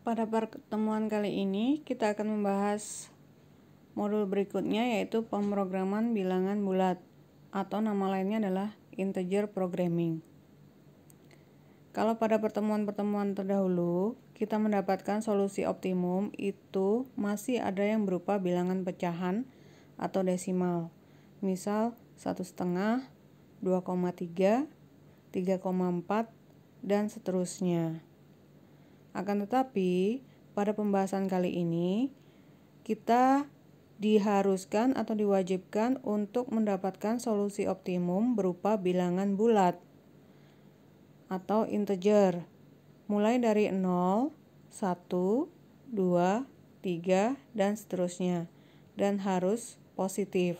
Pada pertemuan kali ini kita akan membahas modul berikutnya yaitu pemrograman bilangan bulat atau nama lainnya adalah integer programming. Kalau pada pertemuan-pertemuan terdahulu kita mendapatkan solusi optimum itu masih ada yang berupa bilangan pecahan atau desimal. Misal satu setengah, 2,3, 3,4, dan seterusnya. Akan tetapi, pada pembahasan kali ini kita diharuskan atau diwajibkan untuk mendapatkan solusi optimum berupa bilangan bulat atau integer mulai dari 0, 1, 2, 3 dan seterusnya dan harus positif.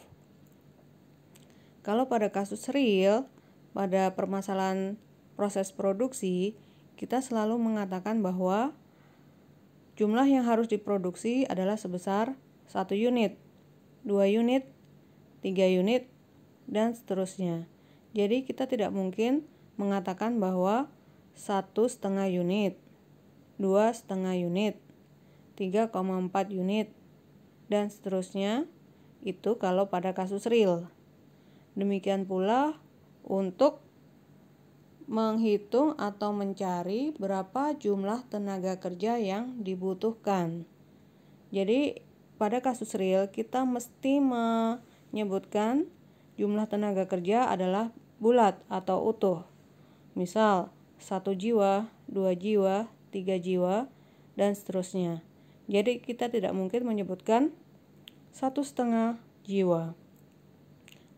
Kalau pada kasus real pada permasalahan proses produksi kita selalu mengatakan bahwa jumlah yang harus diproduksi adalah sebesar 1 unit, 2 unit, 3 unit, dan seterusnya. Jadi kita tidak mungkin mengatakan bahwa satu setengah unit, dua setengah unit, 3,4 unit, dan seterusnya itu kalau pada kasus real. Demikian pula untuk menghitung atau mencari berapa jumlah tenaga kerja yang dibutuhkan. Jadi, pada kasus real, kita mesti menyebutkan jumlah tenaga kerja adalah bulat atau utuh. Misal, satu jiwa, dua jiwa, tiga jiwa, dan seterusnya. Jadi, kita tidak mungkin menyebutkan satu setengah jiwa,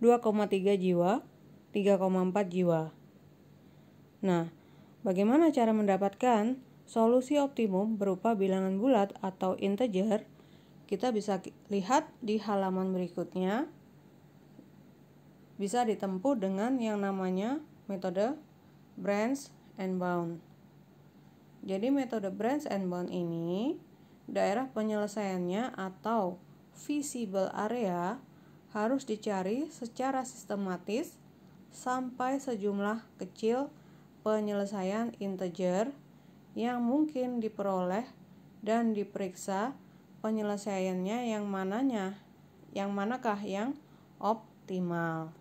2,3 jiwa, 3,4 jiwa. Nah, bagaimana cara mendapatkan solusi optimum berupa bilangan bulat atau integer? Kita bisa lihat di halaman berikutnya. Bisa ditempuh dengan yang namanya metode branch and bound. Jadi metode branch and bound ini daerah penyelesaiannya atau visible area harus dicari secara sistematis sampai sejumlah kecil penyelesaian integer yang mungkin diperoleh dan diperiksa penyelesaiannya yang mananya yang manakah yang optimal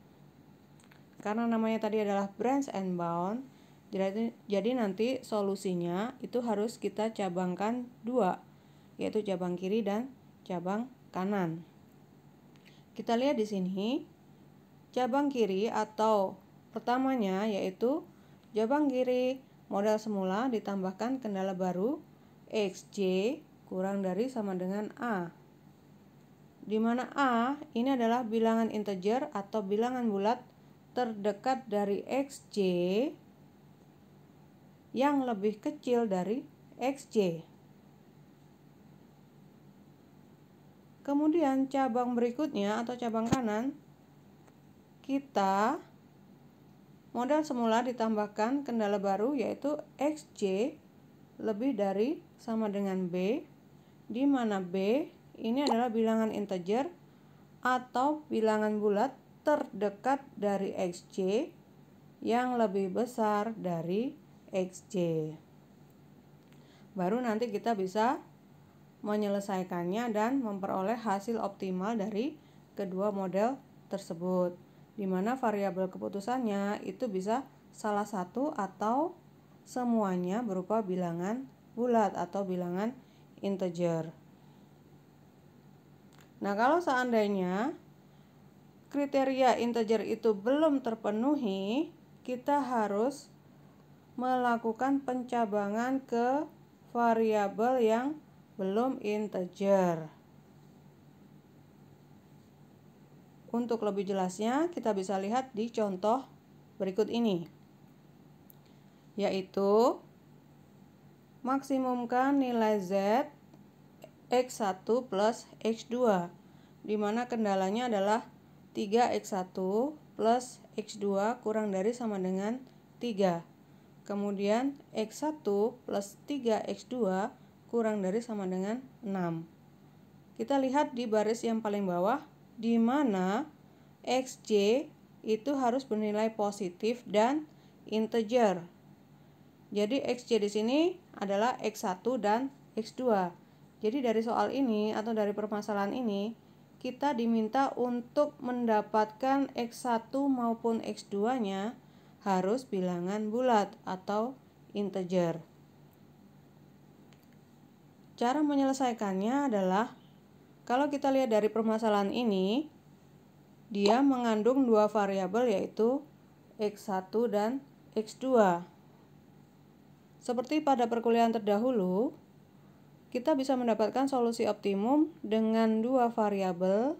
karena namanya tadi adalah branch and bound jadi, jadi nanti solusinya itu harus kita cabangkan dua yaitu cabang kiri dan cabang kanan kita lihat di sini cabang kiri atau pertamanya yaitu Cabang kiri, modal semula ditambahkan kendala baru XJ kurang dari sama dengan A. Di mana A ini adalah bilangan integer atau bilangan bulat terdekat dari XJ yang lebih kecil dari XJ. Kemudian cabang berikutnya atau cabang kanan kita Modal semula ditambahkan kendala baru yaitu XJ lebih dari sama dengan B, di mana B ini adalah bilangan integer atau bilangan bulat terdekat dari XJ yang lebih besar dari XJ. Baru nanti kita bisa menyelesaikannya dan memperoleh hasil optimal dari kedua model tersebut di mana variabel keputusannya itu bisa salah satu atau semuanya berupa bilangan bulat atau bilangan integer. Nah, kalau seandainya kriteria integer itu belum terpenuhi, kita harus melakukan pencabangan ke variabel yang belum integer. Untuk lebih jelasnya, kita bisa lihat di contoh berikut ini, yaitu maksimumkan nilai Z X1 plus X2, di mana kendalanya adalah 3X1 plus X2 kurang dari sama dengan 3. Kemudian X1 plus 3X2 kurang dari sama dengan 6. Kita lihat di baris yang paling bawah, di mana xj itu harus bernilai positif dan integer. Jadi xj di sini adalah x1 dan x2. Jadi dari soal ini atau dari permasalahan ini kita diminta untuk mendapatkan x1 maupun x2-nya harus bilangan bulat atau integer. Cara menyelesaikannya adalah kalau kita lihat dari permasalahan ini, dia mengandung dua variabel yaitu x1 dan x2. Seperti pada perkuliahan terdahulu, kita bisa mendapatkan solusi optimum dengan dua variabel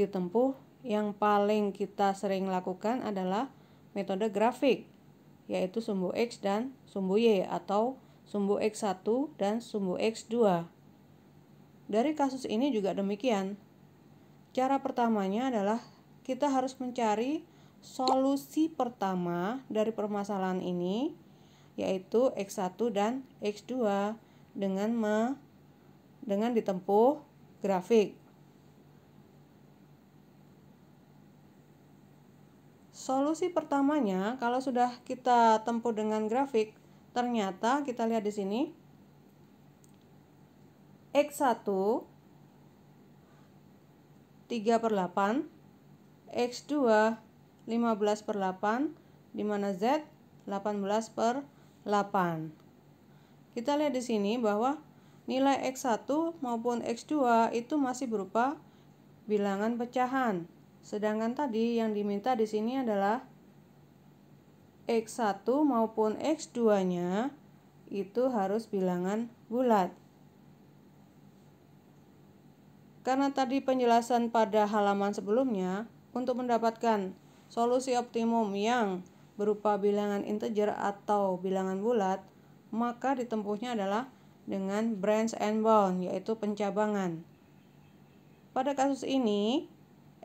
ditempuh yang paling kita sering lakukan adalah metode grafik, yaitu sumbu X dan sumbu Y atau sumbu X1 dan sumbu X2. Dari kasus ini juga demikian. Cara pertamanya adalah kita harus mencari solusi pertama dari permasalahan ini yaitu X1 dan X2 dengan me, dengan ditempuh grafik. Solusi pertamanya kalau sudah kita tempuh dengan grafik, ternyata kita lihat di sini X1 3 per 8 X2 15 per 8 dimana Z 18 per 8 kita lihat di sini bahwa nilai X1 maupun X2 itu masih berupa bilangan pecahan sedangkan tadi yang diminta di sini adalah X1 maupun X2 nya itu harus bilangan bulat karena tadi penjelasan pada halaman sebelumnya, untuk mendapatkan solusi optimum yang berupa bilangan integer atau bilangan bulat, maka ditempuhnya adalah dengan branch and bound, yaitu pencabangan. Pada kasus ini,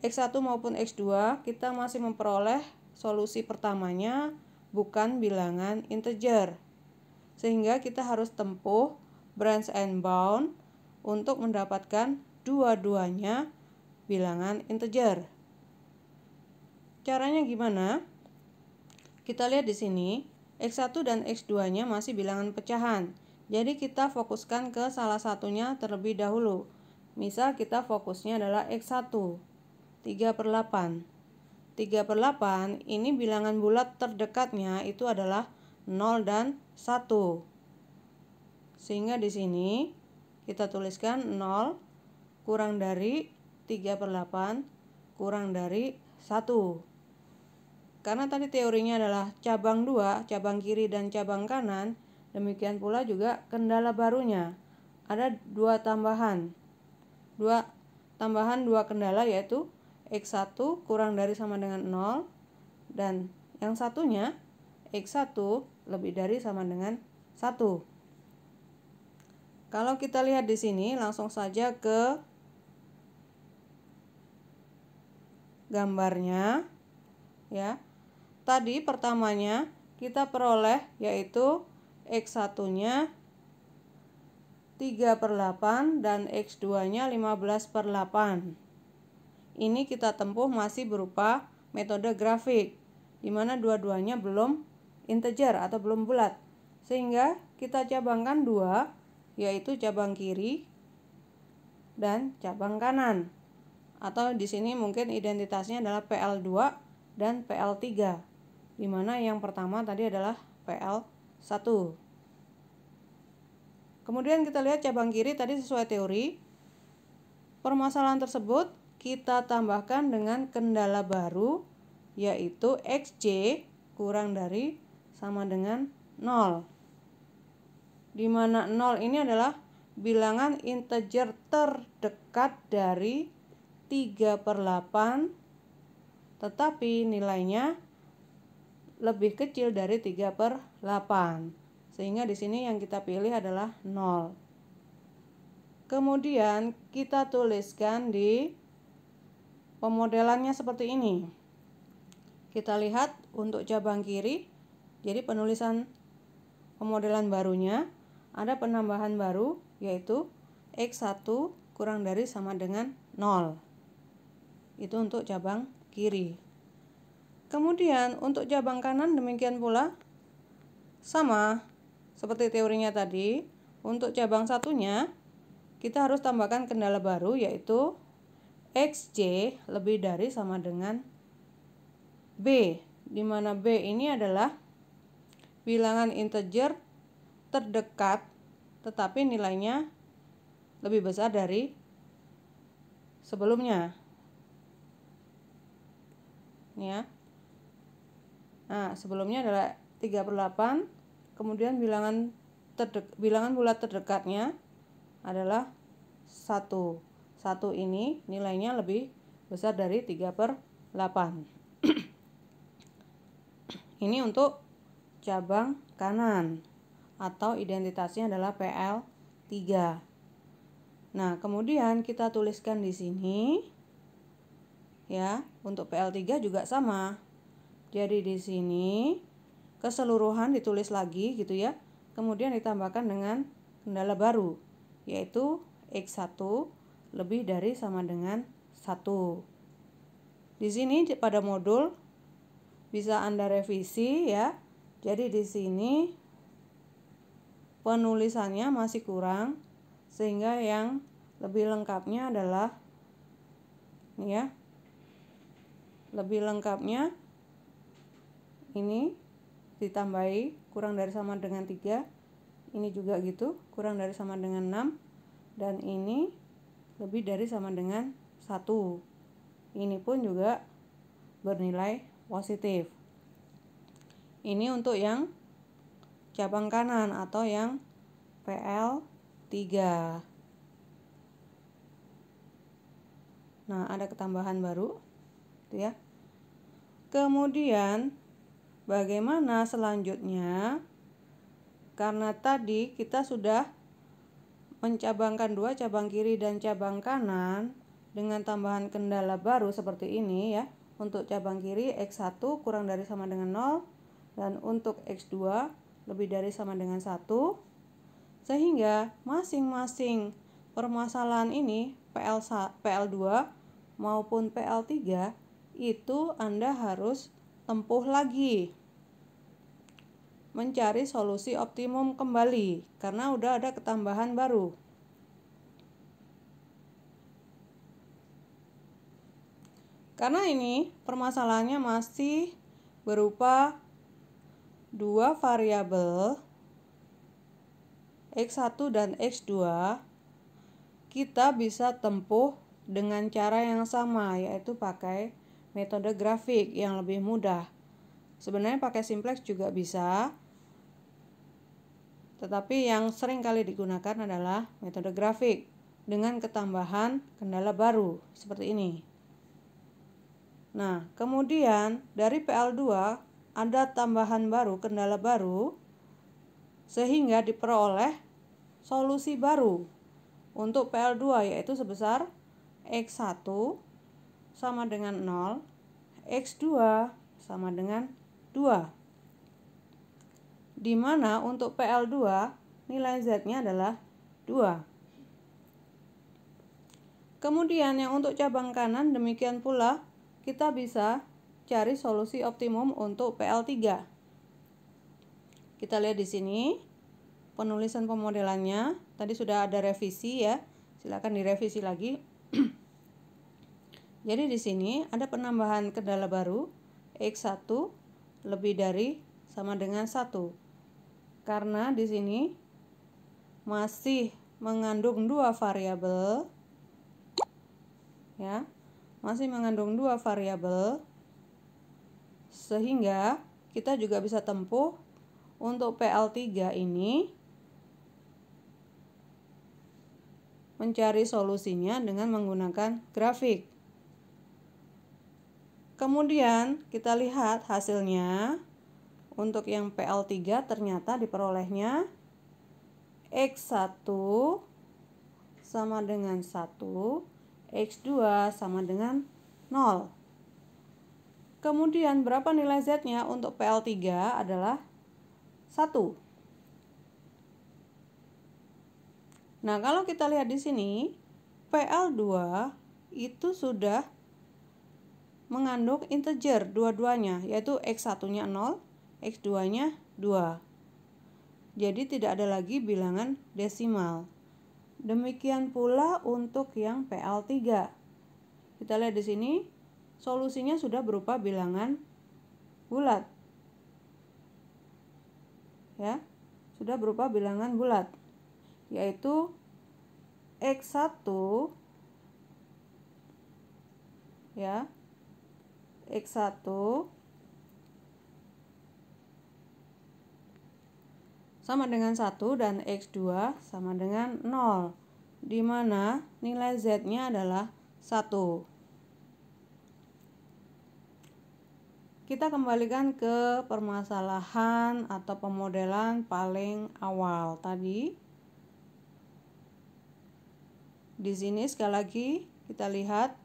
X1 maupun X2 kita masih memperoleh solusi pertamanya bukan bilangan integer. Sehingga kita harus tempuh branch and bound untuk mendapatkan dua-duanya bilangan integer. Caranya gimana? Kita lihat di sini, X1 dan X2-nya masih bilangan pecahan. Jadi kita fokuskan ke salah satunya terlebih dahulu. Misal kita fokusnya adalah X1, 3 per 8. 3 per 8 ini bilangan bulat terdekatnya itu adalah 0 dan 1. Sehingga di sini kita tuliskan 0 kurang dari 3 per 8 kurang dari 1. Karena tadi teorinya adalah cabang 2, cabang kiri dan cabang kanan, demikian pula juga kendala barunya. Ada dua tambahan. Dua tambahan dua kendala yaitu X1 kurang dari sama dengan 0 dan yang satunya X1 lebih dari sama dengan 1. Kalau kita lihat di sini langsung saja ke gambarnya ya. Tadi pertamanya kita peroleh yaitu X1-nya 3 per 8 dan X2-nya 15 per 8. Ini kita tempuh masih berupa metode grafik, di mana dua-duanya belum integer atau belum bulat. Sehingga kita cabangkan dua, yaitu cabang kiri dan cabang kanan atau di sini mungkin identitasnya adalah PL2 dan PL3 di mana yang pertama tadi adalah PL1 kemudian kita lihat cabang kiri tadi sesuai teori permasalahan tersebut kita tambahkan dengan kendala baru yaitu XJ kurang dari sama dengan 0 di mana 0 ini adalah bilangan integer terdekat dari 3 per 8 tetapi nilainya lebih kecil dari 3 per 8 sehingga di sini yang kita pilih adalah 0 kemudian kita tuliskan di pemodelannya seperti ini kita lihat untuk cabang kiri jadi penulisan pemodelan barunya ada penambahan baru yaitu X1 kurang dari sama dengan 0 itu untuk cabang kiri kemudian untuk cabang kanan demikian pula sama seperti teorinya tadi untuk cabang satunya kita harus tambahkan kendala baru yaitu xj lebih dari sama dengan b di mana b ini adalah bilangan integer terdekat tetapi nilainya lebih besar dari sebelumnya nih ya nah sebelumnya adalah 38 kemudian bilangan terdek, bilangan bulat terdekatnya adalah 1 1 ini nilainya lebih besar dari 3 per 8 ini untuk cabang kanan atau identitasnya adalah PL 3 Nah, kemudian kita tuliskan di sini ya. Untuk PL3 juga sama. Jadi di sini keseluruhan ditulis lagi gitu ya. Kemudian ditambahkan dengan kendala baru yaitu X1 lebih dari sama dengan 1. Di sini pada modul bisa Anda revisi ya. Jadi di sini penulisannya masih kurang sehingga yang lebih lengkapnya adalah ya lebih lengkapnya ini ditambahi kurang dari sama dengan 3 ini juga gitu kurang dari sama dengan 6 dan ini lebih dari sama dengan 1 ini pun juga bernilai positif ini untuk yang cabang kanan atau yang PL 3 Nah, ada ketambahan baru, itu ya. Kemudian, bagaimana selanjutnya? Karena tadi kita sudah mencabangkan dua cabang kiri dan cabang kanan dengan tambahan kendala baru seperti ini ya. Untuk cabang kiri X1 kurang dari sama dengan 0 dan untuk X2 lebih dari sama dengan 1. Sehingga masing-masing permasalahan ini PL PL2 maupun PL3 itu Anda harus tempuh lagi mencari solusi optimum kembali karena udah ada ketambahan baru. Karena ini permasalahannya masih berupa dua variabel X1 dan X2 kita bisa tempuh dengan cara yang sama yaitu pakai metode grafik yang lebih mudah. Sebenarnya pakai simplex juga bisa, tetapi yang sering kali digunakan adalah metode grafik dengan ketambahan kendala baru seperti ini. Nah, kemudian dari PL2 ada tambahan baru, kendala baru, sehingga diperoleh solusi baru untuk PL2 yaitu sebesar X1 sama dengan 0, X2 sama dengan 2. Di mana untuk PL2 nilai Z-nya adalah 2. Kemudian yang untuk cabang kanan demikian pula kita bisa cari solusi optimum untuk PL3. Kita lihat di sini penulisan pemodelannya tadi sudah ada revisi ya. Silakan direvisi lagi. Jadi di sini ada penambahan kendala baru X1 lebih dari sama dengan 1. Karena di sini masih mengandung dua variabel ya. Masih mengandung dua variabel sehingga kita juga bisa tempuh untuk PL3 ini mencari solusinya dengan menggunakan grafik. Kemudian kita lihat hasilnya. Untuk yang PL3 ternyata diperolehnya X1 sama dengan 1, X2 sama dengan 0. Kemudian berapa nilai Z-nya untuk PL3 adalah 1. Nah, kalau kita lihat di sini, PL2 itu sudah mengandung integer dua-duanya, yaitu X1-nya 0, X2-nya 2. Jadi tidak ada lagi bilangan desimal. Demikian pula untuk yang PL3. Kita lihat di sini, solusinya sudah berupa bilangan bulat. Ya, sudah berupa bilangan bulat, yaitu X1 ya X1 sama dengan 1 dan X2 sama dengan 0 di mana nilai Z-nya adalah 1 kita kembalikan ke permasalahan atau pemodelan paling awal tadi. Di sini sekali lagi kita lihat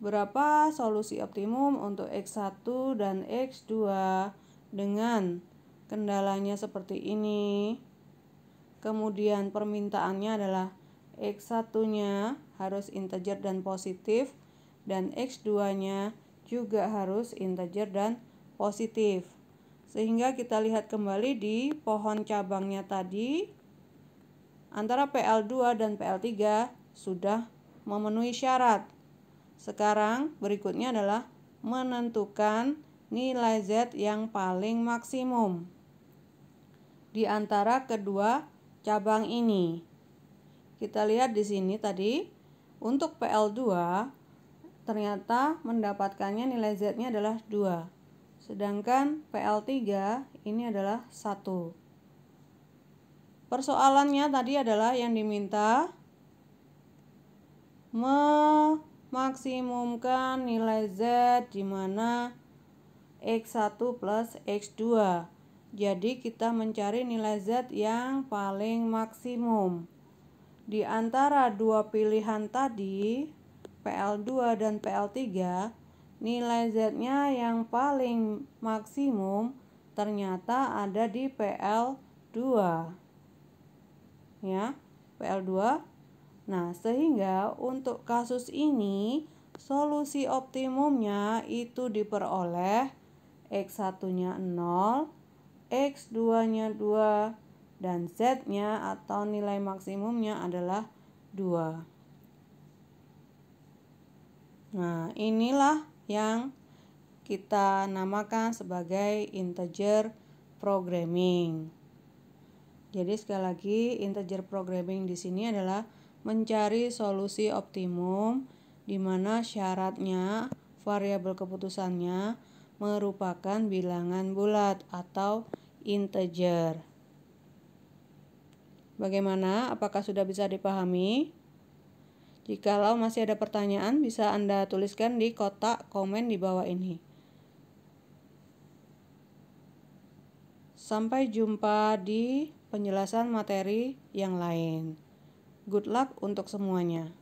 Berapa solusi optimum untuk X1 dan X2 dengan kendalanya seperti ini? Kemudian permintaannya adalah X1-nya harus integer dan positif dan X2-nya juga harus integer dan positif. Sehingga kita lihat kembali di pohon cabangnya tadi antara PL2 dan PL3 sudah memenuhi syarat. Sekarang berikutnya adalah menentukan nilai Z yang paling maksimum di antara kedua cabang ini. Kita lihat di sini tadi untuk PL2 ternyata mendapatkannya nilai Z-nya adalah 2. Sedangkan PL3 ini adalah 1. Persoalannya tadi adalah yang diminta me maksimumkan nilai Z di mana X1 plus X2 jadi kita mencari nilai Z yang paling maksimum di antara dua pilihan tadi PL2 dan PL3 nilai Z-nya yang paling maksimum ternyata ada di PL2 ya PL2 Nah, sehingga untuk kasus ini solusi optimumnya itu diperoleh X1-nya 0, X2-nya 2, dan Z-nya atau nilai maksimumnya adalah 2. Nah, inilah yang kita namakan sebagai integer programming. Jadi sekali lagi integer programming di sini adalah mencari solusi optimum di mana syaratnya variabel keputusannya merupakan bilangan bulat atau integer. Bagaimana? Apakah sudah bisa dipahami? Jikalau masih ada pertanyaan, bisa Anda tuliskan di kotak komen di bawah ini. Sampai jumpa di penjelasan materi yang lain. Good luck untuk semuanya.